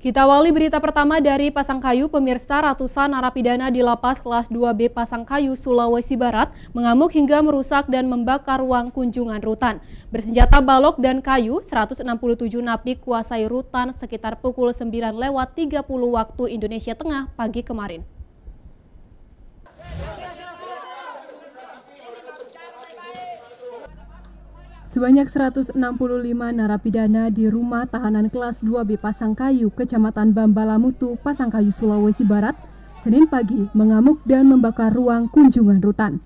Kita awali berita pertama dari Pasangkayu, pemirsa ratusan narapidana di lapas kelas 2B Pasangkayu, Sulawesi Barat mengamuk hingga merusak dan membakar ruang kunjungan rutan. Bersenjata balok dan kayu, 167 napi kuasai rutan sekitar pukul 9 lewat 30 waktu Indonesia Tengah pagi kemarin. Sebanyak 165 narapidana di rumah tahanan kelas 2B Pasangkayu, Kecamatan Bambalamutu, Pasangkayu, Sulawesi Barat, Senin pagi mengamuk dan membakar ruang kunjungan rutan.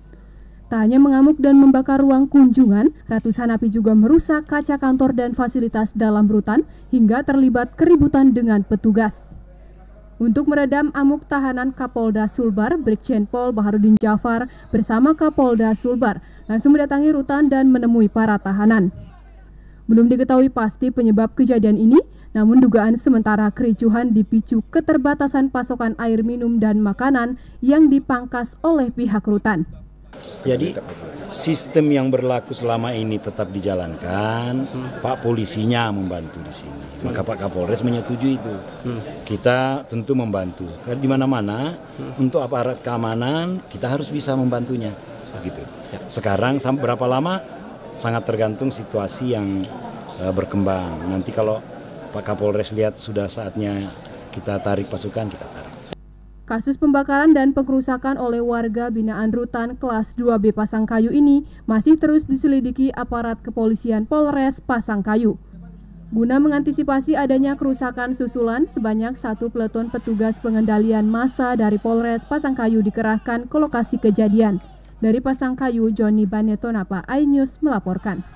Tak hanya mengamuk dan membakar ruang kunjungan, ratusan api juga merusak kaca kantor dan fasilitas dalam rutan hingga terlibat keributan dengan petugas. Untuk meredam amuk tahanan Kapolda Sulbar, Brigjen Pol Baharudin Jafar bersama Kapolda Sulbar langsung mendatangi rutan dan menemui para tahanan. Belum diketahui pasti penyebab kejadian ini, namun dugaan sementara kericuhan dipicu keterbatasan pasokan air minum dan makanan yang dipangkas oleh pihak rutan. Jadi sistem yang berlaku selama ini tetap dijalankan. Hmm. Pak polisinya membantu di sini. Maka Pak Kapolres menyetujui itu. Hmm. Kita tentu membantu. Karena di mana-mana hmm. untuk aparat keamanan kita harus bisa membantunya. Gitu. Sekarang berapa lama sangat tergantung situasi yang uh, berkembang. Nanti kalau Pak Kapolres lihat sudah saatnya kita tarik pasukan, kita tarik. Kasus pembakaran dan pengerusakan oleh warga binaan rutan kelas 2B Pasangkayu ini masih terus diselidiki aparat kepolisian Polres Pasangkayu. Guna mengantisipasi adanya kerusakan susulan, sebanyak satu peleton petugas pengendalian massa dari Polres Pasangkayu dikerahkan ke lokasi kejadian. Dari Pasangkayu, Joni Banetonapa, iNews melaporkan.